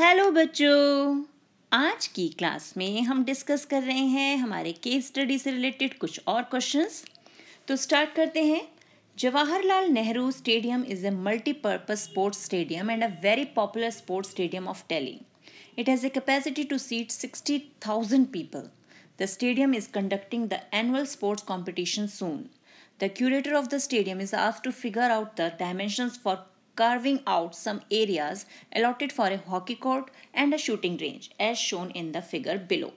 Hello बच्चों आज की क्लास में हम डिस्कस कर रहे हैं हमारे केस स्टडी से रिलेटेड कुछ और क्वेश्चंस तो स्टार्ट करते हैं Jawaharlal Nehru stadium is a multipurpose sports stadium and a very popular sports stadium of Delhi it has a capacity to seat sixty thousand people the stadium is conducting the annual sports competition soon the curator of the stadium is off to figure out the dimension for carving out some areas allotted for a hockey court and a shooting range as shown in the figure below.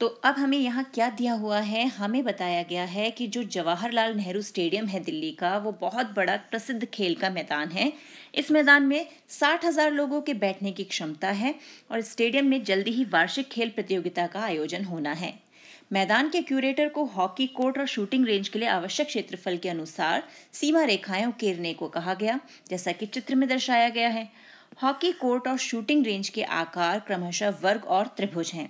तो अब हमें यहाँ क्या दिया हुआ है हमें बताया गया है कि जो जवाहरलाल नेहरू स्टेडियम है दिल्ली का वो बहुत बड़ा प्रसिद्ध खेल का मैदान है इस मैदान में साठ हज़ार लोगों के बैठने की क्षमता है और स्टेडियम में जल्दी ही वार्षिक खेल प्रतियोगिता का आयोजन होना है मैदान के क्यूरेटर को हॉकी कोर्ट और शूटिंग रेंज के लिए आवश्यक क्षेत्रफल के अनुसार सीमा रेखाएं उकेरने को कहा गया जैसा कि चित्र में दर्शाया गया है हॉकी कोर्ट और शूटिंग रेंज के आकार क्रमशः वर्ग और त्रिभुज हैं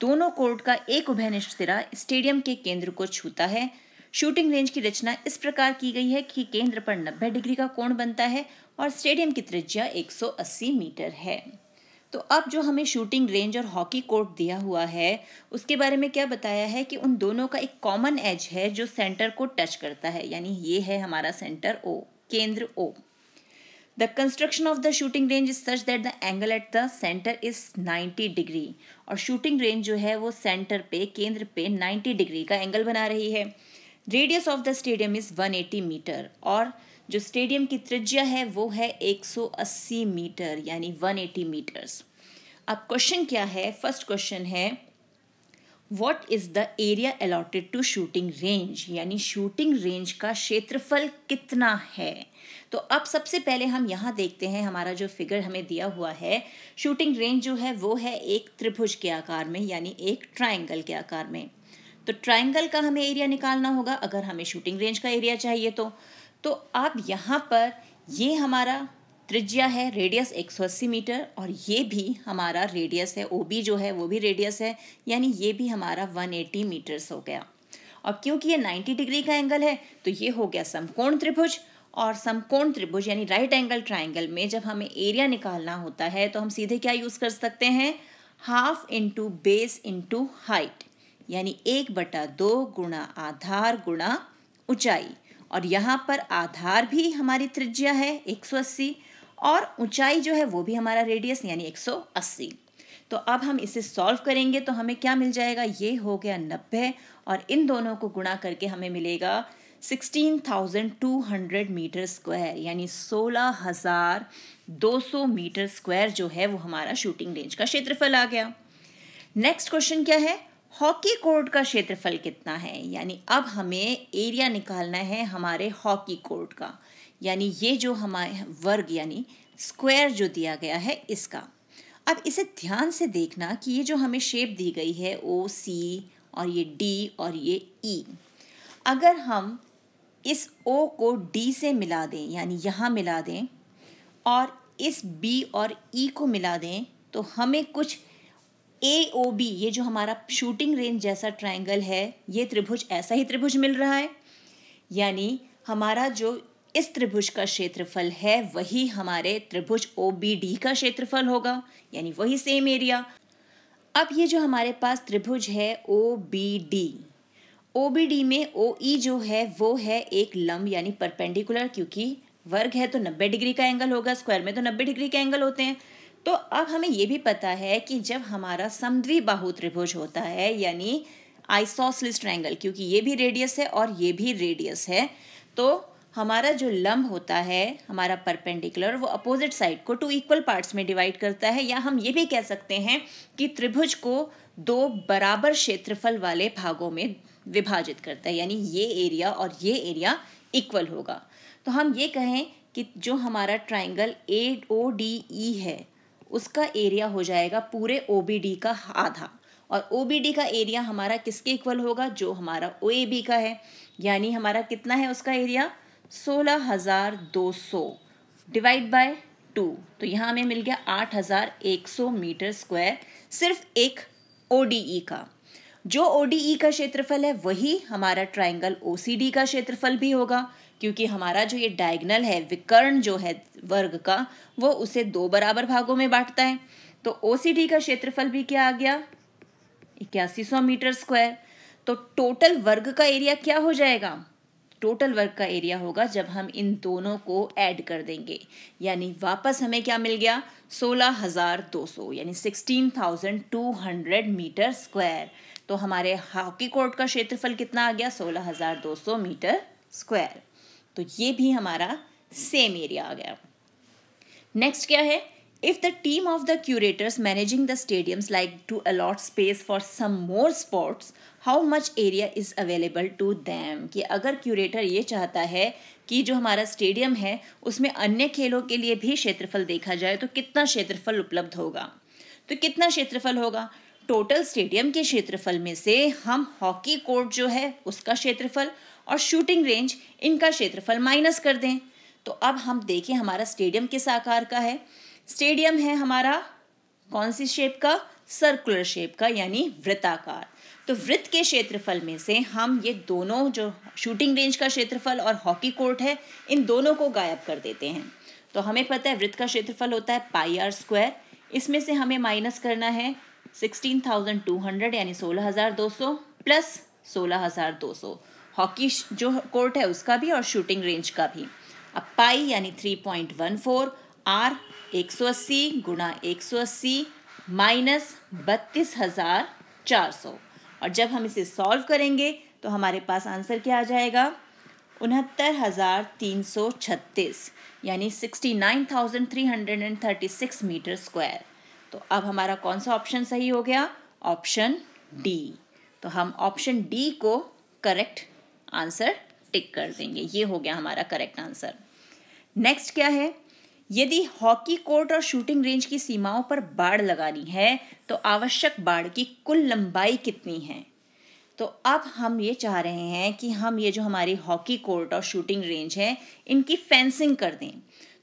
दोनों कोर्ट का एक उभयनिष्ठ सिरा स्टेडियम के केंद्र को छूता है शूटिंग रेंज की रचना इस प्रकार की गई है कि केंद्र पर 90 डिग्री का कोण बनता है और स्टेडियम की त्रिज्या 180 मीटर है तो अब जो हमें शूटिंग रेंज और हॉकी कोर्ट दिया हुआ है उसके बारे में क्या बताया है कि उन दोनों का एक कॉमन एज है जो सेंटर को टच करता है यानी ये है हमारा सेंटर ओ केंद्र O the construction of the shooting range is such that the angle at the centre is 90 degree और शूटिंग रेंज जो है वो सेंटर पे केंद्र पे 90 डिग्री का एंगल बना रही है radius of the stadium is 180 metre और जो स्टेडियम की त्रिज्या है वो है 180 मीटर यानी 180 मीटर्स अब क्वेश्चन क्या है फर्स्ट क्वेश्चन है what is the area allotted to shooting range यानी शूटिंग रेंज का क्षेत्रफल कितना है तो अब सबसे पहले हम यहाँ देखते हैं हमारा जो फिगर हमें दिया हुआ है शूटिंग रेंज जो है वो है एक त्रिभुज के आकार में यानी एक ट्राइंगल के आकार में तो ट्राइंगल का हमें एरिया निकालना होगा अगर हमें शूटिंग रेंज का एरिया चाहिए तो तो अब यहाँ पर ये हमारा त्रिज्या है रेडियस 180 मीटर और ये भी हमारा रेडियस है ओ जो है वो भी रेडियस है यानी ये भी हमारा 180 मीटर्स हो गया और क्योंकि ये 90 डिग्री का एंगल है तो ये हो गया समकोण त्रिभुज और समकोण त्रिभुज यानी राइट एंगल ट्राइंगल में जब हमें एरिया निकालना होता है तो हम सीधे क्या यूज़ कर सकते हैं half into base into height यानी एक बटा दो गुणा आधार गुणा ऊंचाई और यहाँ पर आधार भी हमारी त्रिज्या है 180 और ऊंचाई जो है वो भी हमारा रेडियस यानी 180 तो अब हम इसे सॉल्व करेंगे तो हमें क्या मिल जाएगा ये हो गया नब्बे और इन दोनों को गुणा करके हमें मिलेगा 16,200 मीटर स्क्वायर यानी 16,200 मीटर स्क्वायर जो है वो हमारा शूटिंग रेंज का क्षेत्रफल आ गया नेक्स्ट क्वेश्चन क्या है हॉकी कोर्ट का क्षेत्रफल कितना है यानी अब हमें एरिया निकालना है हमारे हॉकी कोर्ट का यानी ये जो हमारे वर्ग यानी स्क्वायर जो दिया गया है इसका अब इसे ध्यान से देखना कि ये जो हमें शेप दी गई है ओ सी और ये डी और ये ई e. अगर हम इस ओ को डी से मिला दें यानी यहाँ मिला दें और इस बी और ई e को मिला दें तो हमें कुछ ए ओ बी ये जो हमारा शूटिंग रेंज जैसा ट्रायंगल है ये त्रिभुज ऐसा ही त्रिभुज मिल रहा है यानी हमारा जो इस त्रिभुज का क्षेत्रफल है वही हमारे त्रिभुज ओ बी डी का क्षेत्रफल होगा यानी वही सेम एरिया अब ये जो हमारे पास त्रिभुज है O B D O B D में ओ ई e जो है वो है एक लंब यानी परपेंडिकुलर क्योंकि वर्ग है तो नब्बे डिग्री का एंगल होगा स्क्वायर में तो नब्बे डिग्री के एंगल होते हैं तो अब हमें ये भी पता है कि जब हमारा समद्वी बाहु त्रिभुज होता है यानी आइसोसलिस ट्रायंगल क्योंकि ये भी रेडियस है और ये भी रेडियस है तो हमारा जो लंब होता है हमारा परपेंडिकुलर वो अपोजिट साइड को टू इक्वल पार्ट्स में डिवाइड करता है या हम ये भी कह सकते हैं कि त्रिभुज को दो बराबर क्षेत्रफल वाले भागों में विभाजित करता है यानी ये एरिया और ये एरिया इक्वल होगा तो हम ये कहें कि जो हमारा triangle A O D E है उसका एरिया हो जाएगा पूरे ओ का आधा और ओ का एरिया हमारा किसके इक्वल होगा जो हमारा ओ का है यानी हमारा कितना है उसका एरिया सोलह हज़ार दो सौ डिवाइड बाय टू तो यहाँ हमें मिल गया आठ हज़ार एक सौ मीटर स्क्वायर सिर्फ एक ओ e का जो ओ e का क्षेत्रफल है वही हमारा ट्राइंगल ओ का क्षेत्रफल भी होगा क्योंकि हमारा जो ये डायगनल है विकर्ण जो है वर्ग का वो उसे दो बराबर भागों में बांटता है तो ओसीडी का क्षेत्रफल भी क्या आ गया इक्यासी सौ मीटर स्क्वायर तो टोटल वर्ग का एरिया क्या हो जाएगा टोटल वर्ग का एरिया होगा जब हम इन दोनों को ऐड कर देंगे यानी वापस हमें क्या मिल गया सोलह हज़ार दो सौ यानी sixteen thousand two hundred metre square तो हमारे हॉकी कोर्ट का क्षेत्रफल कितना आ गया सोलह हज़ार दो सौ मीटर स्क्वायर तो ये भी हमारा सेम एरिया आ गया नेक्स्ट क्या है if the team of the curators managing the stadium like to allot space for some more sports how much area is available to them कि अगर क्यूरेटर ये चाहता है कि जो हमारा स्टेडियम है उसमें अन्य खेलों के लिए भी क्षेत्रफल देखा जाए तो कितना क्षेत्रफल उपलब्ध होगा तो कितना क्षेत्रफल होगा टोटल स्टेडियम के क्षेत्रफल में से हम हॉकी कोर्ट जो है उसका क्षेत्रफल और शूटिंग रेंज इनका क्षेत्रफल माइनस कर दें तो अब हम देखें हमारा स्टेडियम किस आकार का है स्टेडियम है हमारा कौन सी शेप का सर्कुलर शेप का यानी वृत्ताकार तो वृत्त के क्षेत्रफल में से हम ये दोनों जो शूटिंग रेंज का क्षेत्रफल और हॉकी कोर्ट है इन दोनों को गायब कर देते हैं तो हमें पता है वृत्त का क्षेत्रफल होता है पाई आर स्क्वायर इसमें से हमें माइनस करना है सिक्सटीन थाउजेंड टू हंड्रेड यानी सोलह हज़ार दो सौ प्लस सोलह हज़ार दो सौ हॉकी जो कोर्ट है उसका भी और शूटिंग रेंज का भी अब पाई यानी three point one four r एक सौ अस्सी गुणा एक सौ अस्सी माइनस बत्तीस हज़ार चार सौ और जब हम इसे सॉल्व करेंगे तो हमारे पास आंसर क्या आ जाएगा उनहत्तर हज़ार तीन सौ छत्तीस यानी sixty nine thousand three hundred and thirty six metre square तो अब हमारा कौन सा ऑप्शन सही हो गया ऑप्शन डी तो हम ऑप्शन डी को करेक्ट आंसर टिक कर देंगे ये हो गया हमारा करेक्ट आंसर नेक्स्ट क्या है यदि हॉकी कोर्ट और शूटिंग रेंज की सीमाओं पर बाड़ लगानी है तो आवश्यक बाड़ की कुल लंबाई कितनी है तो अब हम ये चाह रहे हैं कि हम ये जो हमारी हॉकी कोर्ट और शूटिंग रेंज है इनकी फेंसिंग कर दें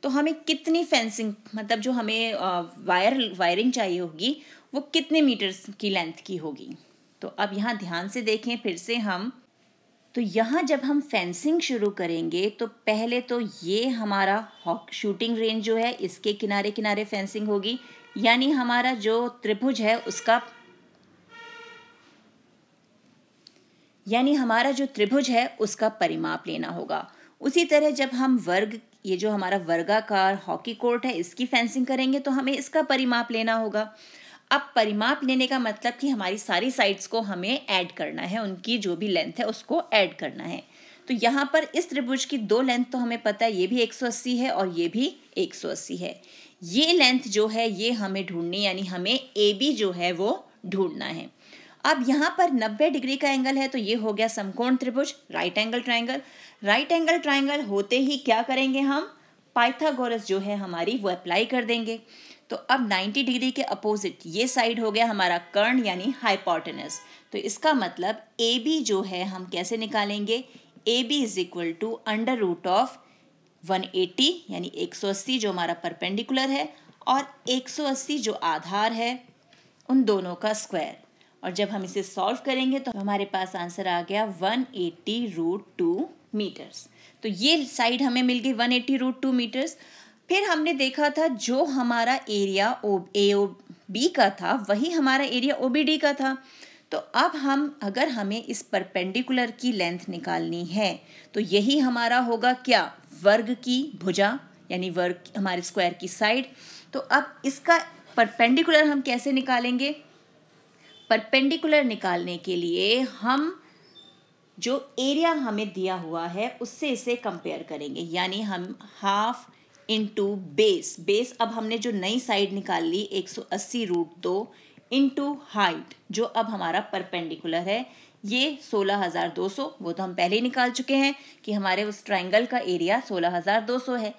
तो हमें कितनी फेंसिंग मतलब जो हमें वायर वायरिंग चाहिए होगी वो कितने मीटर्स की लेंथ की होगी तो अब यहाँ ध्यान से देखें फिर से हम तो यहाँ जब हम फेंसिंग शुरू करेंगे तो पहले तो ये हमारा हॉक शूटिंग रेंज जो है इसके किनारे किनारे फेंसिंग होगी यानी हमारा जो त्रिभुज है उसका यानी हमारा जो त्रिभुज है उसका परिमाप लेना होगा उसी तरह जब हम वर्ग ये जो हमारा वर्गाकार हॉकी कोर्ट है इसकी फेंसिंग करेंगे तो हमें इसका परिमाप लेना होगा अब परिमाप लेने का मतलब कि हमारी सारी साइड्स को हमें ऐड करना है उनकी जो भी लेंथ है उसको ऐड करना है तो यहाँ पर इस त्रिभुज की दो लेंथ तो हमें पता है ये भी 180 है और ये भी 180 है ये लेंथ जो है ये हमें ढूंढनी यानी हमें ए बी जो है वो ढूंढना है अब यहाँ पर 90 डिग्री का एंगल है तो ये हो गया समकोण त्रिभुज right angle triangle right angle triangle होते ही क्या करेंगे हम पाइथागोरस जो है हमारी वो अप्लाई कर देंगे तो अब 90 डिग्री के अपोजिट ये साइड हो गया हमारा कर्ण यानी हाइपोटेनस तो इसका मतलब ए बी जो है हम कैसे निकालेंगे A B is equal to under root of 180 यानी 180 जो हमारा परपेंडिकुलर है और 180 जो आधार है उन दोनों का स्क्वायर और जब हम इसे सॉल्व करेंगे तो हमारे पास आंसर आ गया one eighty root two metres तो ये साइड हमें मिल गई one eighty root two metres फिर हमने देखा था जो हमारा एरिया ओ ए ओ बी का था वही हमारा एरिया ओ बी डी का था तो अब हम अगर हमें इस परपेंडिकुलर की लेंथ निकालनी है तो यही हमारा होगा क्या वर्ग की भुजा यानी वर्ग हमारे स्क्वायर की साइड तो अब इसका परपेंडिकुलर हम कैसे निकालेंगे परपेंडिकुलर निकालने के लिए हम जो एरिया हमें दिया हुआ है उससे इसे कंपेयर करेंगे यानी हम हाफ इंटू बेस बेस अब हमने जो नई साइड निकाल ली 180 रूट दो इंटू हाइट जो अब हमारा परपेंडिकुलर है ये 16,200 वो तो हम पहले ही निकाल चुके हैं कि हमारे उस ट्राइंगल का एरिया 16,200 है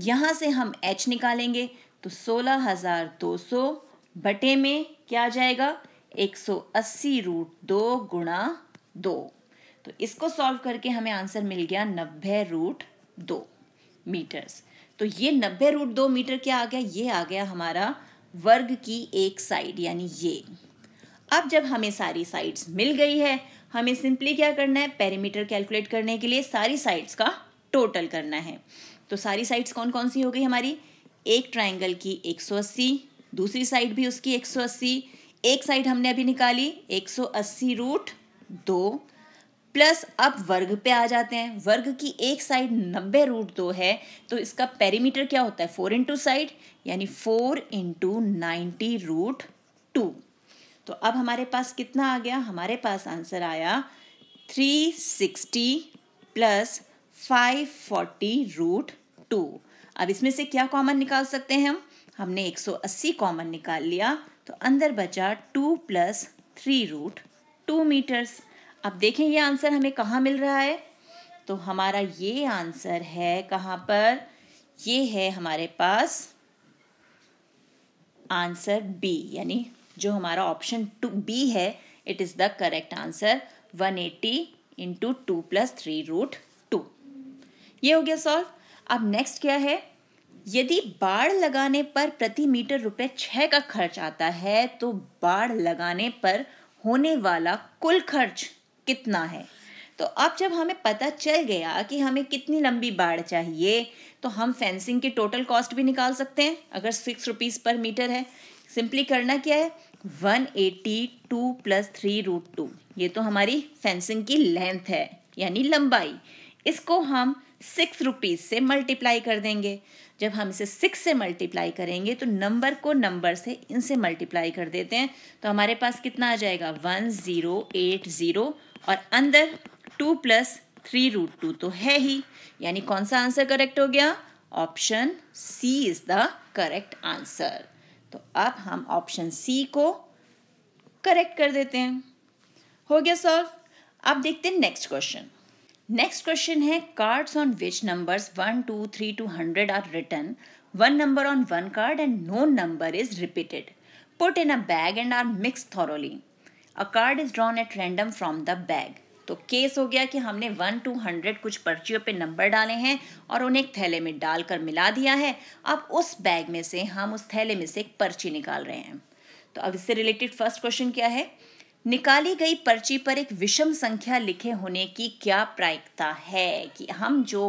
यहाँ से हम एच निकालेंगे तो 16,200 बटे में क्या आ जाएगा 180 रूट दो गुणा दो तो इसको सॉल्व करके हमें आंसर मिल गया नब्बे रूट दो मीटर्स तो ये नब्बे रूट दो मीटर क्या आ गया ये आ गया हमारा वर्ग की एक साइड यानी ये अब जब हमें सारी साइड्स मिल गई है हमें सिंपली क्या करना है पेरीमीटर कैलकुलेट करने के लिए सारी साइड्स का टोटल करना है तो सारी साइड्स कौन कौन सी हो गई हमारी एक ट्राइंगल की 180 दूसरी साइड भी उसकी 180 एक साइड हमने अभी निकाली 180 रूट दो प्लस अब वर्ग पे आ जाते हैं वर्ग की एक साइड नब्बे रूट दो है तो इसका पेरीमीटर क्या होता है फोर इंटू साइड यानी four into ninety root two तो अब हमारे पास कितना आ गया हमारे पास आंसर आया three sixty plus five forty root two अब इसमें से क्या कॉमन निकाल सकते हैं हम हमने एक सौ अस्सी कॉमन निकाल लिया तो अंदर बचा two plus three root two metres अब देखें ये आंसर हमें कहाँ मिल रहा है तो हमारा ये आंसर है कहाँ पर ये है हमारे पास आंसर बी यानी जो हमारा ऑप्शन टू बी है it is the correct answer one eighty into two plus three root two ये हो गया सॉल्व अब नेक्स्ट क्या है यदि बाढ़ लगाने पर प्रति मीटर रुपए छः का खर्च आता है तो बाढ़ लगाने पर होने वाला कुल खर्च कितना है तो अब जब हमें पता चल गया कि हमें कितनी लंबी बाड़ चाहिए तो हम फेंसिंग की टोटल कॉस्ट भी निकाल सकते हैं अगर सिक्स रुपीज़ पर मीटर है सिंपली करना क्या है one eighty two plus three root two ये तो हमारी फेंसिंग की लेंथ है यानी लंबाई इसको हम सिक्स रुपीज़ से मल्टीप्लाई कर देंगे जब हम इसे सिक्स से मल्टीप्लाई करेंगे तो नंबर को नंबर से इनसे मल्टीप्लाई कर देते हैं तो हमारे पास कितना आ जाएगा वन ज़ीरो एट ज़ीरो और अंदर two plus three root two तो है ही यानी कौन सा आंसर करेक्ट हो गया option C is the correct answer तो अब हम ऑप्शन सी को करेक्ट कर देते हैं हो गया सॉल्व अब देखते हैं नेक्स्ट क्वेश्चन नेक्स्ट क्वेश्चन है cards on which numbers one two three two hundred are written one number on one card and no number is repeated put in a bag and are mixed thoroughly a card is drawn at random from the bag तो case हो गया कि हमने one two hundred कुछ पर्चियों पे number डाले हैं और उन्हें एक थैले में डालकर मिला दिया है अब उस बैग में से हम उस थैले में से एक पर्ची निकाल रहे हैं तो अब इससे रिलेटेड फर्स्ट क्वेश्चन क्या है निकाली गई पर्ची पर एक विषम संख्या लिखे होने की क्या प्रायिकता है कि हम जो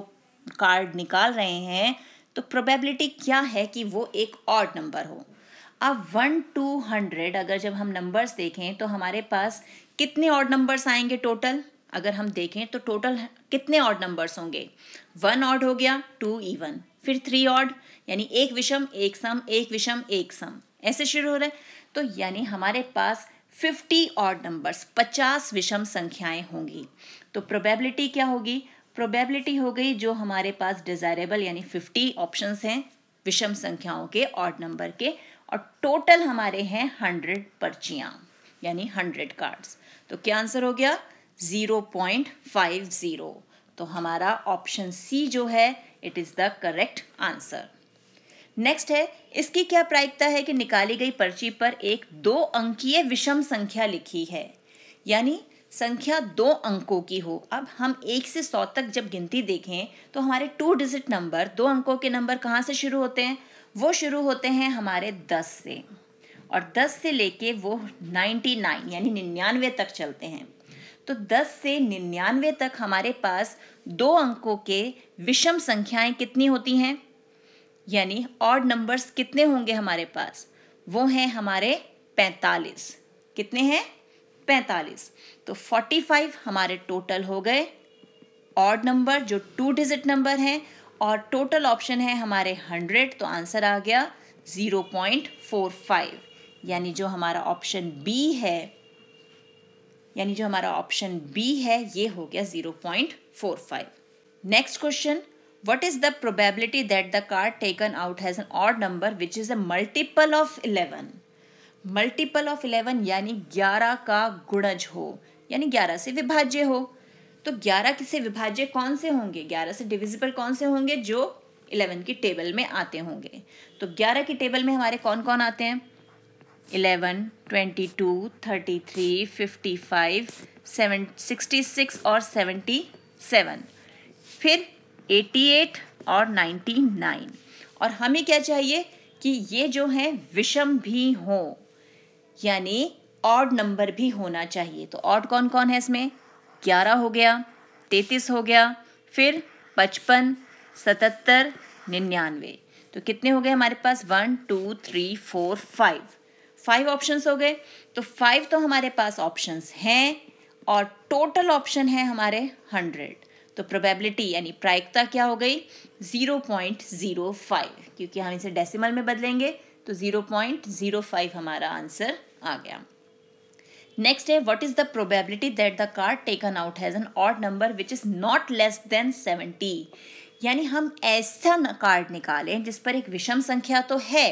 कार्ड निकाल रहे हैं तो प्रोबेबिलिटी क्या है कि वो एक और नंबर हो अब वन टू हंड्रेड अगर जब हम नंबर्स देखें तो हमारे पास कितने और नंबर्स आएंगे टोटल अगर हम देखें तो टोटल कितने ऑड नंबर्स होंगे वन ऑड हो गया टू इवन फिर थ्री ऑड यानी एक विषम एक सम एक विषम एक सम ऐसे शुरू हो रहे तो यानी हमारे पास फिफ्टी ऑड नंबर्स पचास विषम संख्याएं होंगी तो प्रोबेबिलिटी क्या होगी प्रोबेबिलिटी हो गई जो हमारे पास डिज़ायरेबल यानी फिफ्टी ऑप्शंस हैं विषम संख्याओं के ऑड नंबर के और टोटल हमारे हैं हंड्रेड पर्चियाँ यानी हंड्रेड कार्ड्स तो क्या आंसर हो गया ज़ीरो पॉइंट फाइव ज़ीरो तो हमारा ऑप्शन सी जो है it is the correct answer next है इसकी क्या प्रायिकता है कि निकाली गई पर्ची पर एक दो अंकीय विषम संख्या लिखी है यानी संख्या दो अंकों की हो अब हम एक से सौ तक जब गिनती देखें तो हमारे टू डिजिट नंबर दो अंकों के नंबर कहाँ से शुरू होते हैं वो शुरू होते हैं हमारे दस से और दस से लेके वो नाइन्टी नाइन यानी निन्यानवे तक चलते हैं तो दस से निन्यानवे तक हमारे पास दो अंकों के विषम संख्याएं कितनी होती हैं यानी ऑड नंबर्स कितने होंगे हमारे पास वो हैं हमारे पैंतालीस कितने हैं पैंतालीस तो फोर्टी फाइव हमारे टोटल हो गए ऑड नंबर जो टू डिजिट नंबर हैं और टोटल ऑप्शन है हमारे हंड्रेड तो आंसर आ गया ज़ीरो पॉइंट फोर फाइव यानी जो हमारा ऑप्शन बी है यानी जो हमारा ऑप्शन बी है ये हो गया zero point four five next question what is the probability that the card taken out has an odd number which is a multiple of eleven multiple of eleven यानी ग्यारह का गुणज हो यानी ग्यारह से विभाज्य हो तो ग्यारह किसे विभाज्य कौन से होंगे ग्यारह से डिविजिबल कौन से होंगे जो इलेवन की टेबल में आते होंगे तो ग्यारह की टेबल में हमारे कौन कौन आते हैं eleven twenty two thirty three fifty five seven sixty six और सेवेंटी सेवन फिर एटी एट और नाइन्टी नाइन और हमें क्या चाहिए कि ये जो हैं विषम भी हो यानी ऑड नंबर भी होना चाहिए तो ऑड कौन कौन है इसमें ग्यारह हो गया तैतीस हो गया फिर पचपन सतहत्तर निन्यानवे तो कितने हो गए हमारे पास one two three four five five options हो गए तो फाइव तो हमारे पास ऑप्शंस हैं और टोटल ऑप्शन है हमारे हंड्रेड तो प्रोबेबिलिटी यानी प्रायिकता क्या हो गई ज़ीरो पॉइंट ज़ीरो फाइव क्योंकि हम इसे डेसिमल में बदलेंगे तो ज़ीरो पॉइंट ज़ीरो फाइव हमारा आंसर आ गया नेक्स्ट है what is the probability that the card taken out has an odd number which is not less than seventy यानी हम ऐसा कार्ड निकालें जिस पर एक विषम संख्या तो है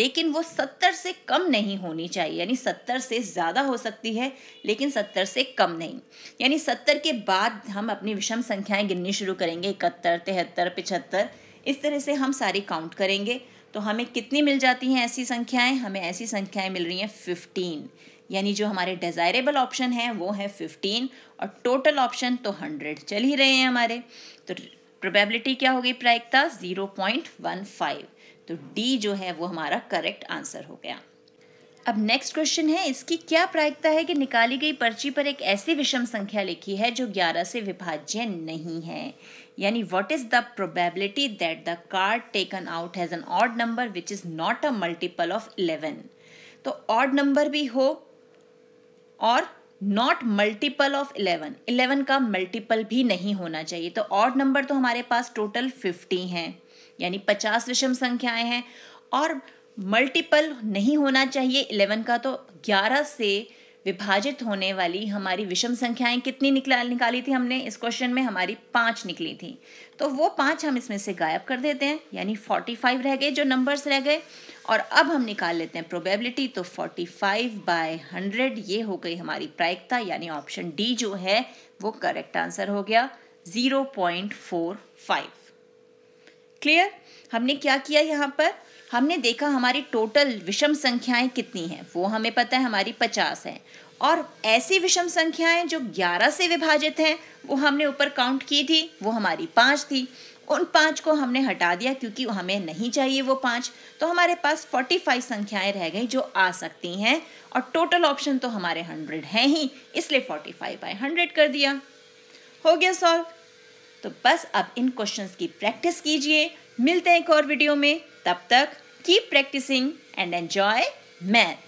लेकिन वो सत्तर से कम नहीं होनी चाहिए यानी सत्तर से ज़्यादा हो सकती है लेकिन सत्तर से कम नहीं यानी सत्तर के बाद हम अपनी विषम संख्याएं गिननी शुरू करेंगे इकहत्तर तिहत्तर पिछहत्तर इस तरह से हम सारी काउंट करेंगे तो हमें कितनी मिल जाती हैं ऐसी संख्याएं हमें ऐसी संख्याएं मिल रही हैं फिफ्टीन यानी जो हमारे डिज़ायरेबल ऑप्शन हैं वो हैं फिफ्टीन और टोटल ऑप्शन तो हंड्रेड चल ही रहे हैं हमारे तो प्रोबेबिलिटी क्या होगी प्रायिकता ज़ीरो पॉइंट वन फाइव तो डी जो है वो हमारा करेक्ट आंसर हो गया अब नेक्स्ट क्वेश्चन है इसकी क्या प्रायिकता है कि निकाली गई पर्ची पर एक ऐसी विषम संख्या लिखी है जो 11 से विभाज्य नहीं है यानी what is the probability that the card taken out has an odd number which is not a multiple of 11 तो ऑड नंबर भी हो और not multiple of eleven eleven का मल्टीपल भी नहीं होना चाहिए तो ऑड नंबर तो हमारे पास टोटल फिफ्टी हैं यानी पचास विषम संख्याएं हैं और मल्टीपल नहीं होना चाहिए इलेवन का तो ग्यारह से विभाजित होने वाली हमारी विषम संख्याएं कितनी निकला निकाली थी हमने इस क्वेश्चन में हमारी पाँच निकली थी तो वो पाँच हम इसमें से गायब कर देते हैं यानी फोर्टी फाइव रह गए जो नंबर्स रह गए और अब हम निकाल लेते हैं प्रोबेबिलिटी तो फोर्टी फाइव बाय हंड्रेड ये हो गई हमारी प्रायिकता यानी ऑप्शन डी जो है वो करेक्ट आंसर हो गया zero point four five clear हमने क्या किया यहाँ पर हमने देखा हमारी टोटल विषम संख्याएं कितनी हैं वो हमें पता है हमारी पचास हैं और ऐसी विषम संख्याएं जो ग्यारह से विभाजित हैं वो हमने ऊपर काउंट की थी वो हमारी पाँच थी उन पाँच को हमने हटा दिया क्योंकि हमें नहीं चाहिए वो पाँच तो हमारे पास फोर्टी फाइव संख्याएँ रह गई जो आ सकती हैं और टोटल ऑप्शन तो हमारे हंड्रेड हैं ही इसलिए फोर्टी फाइव बाई हंड्रेड कर दिया हो गया सॉल्व तो बस अब इन क्वेश्चंस की प्रैक्टिस कीजिए मिलते हैं एक और वीडियो में तब तक keep practising and enjoy math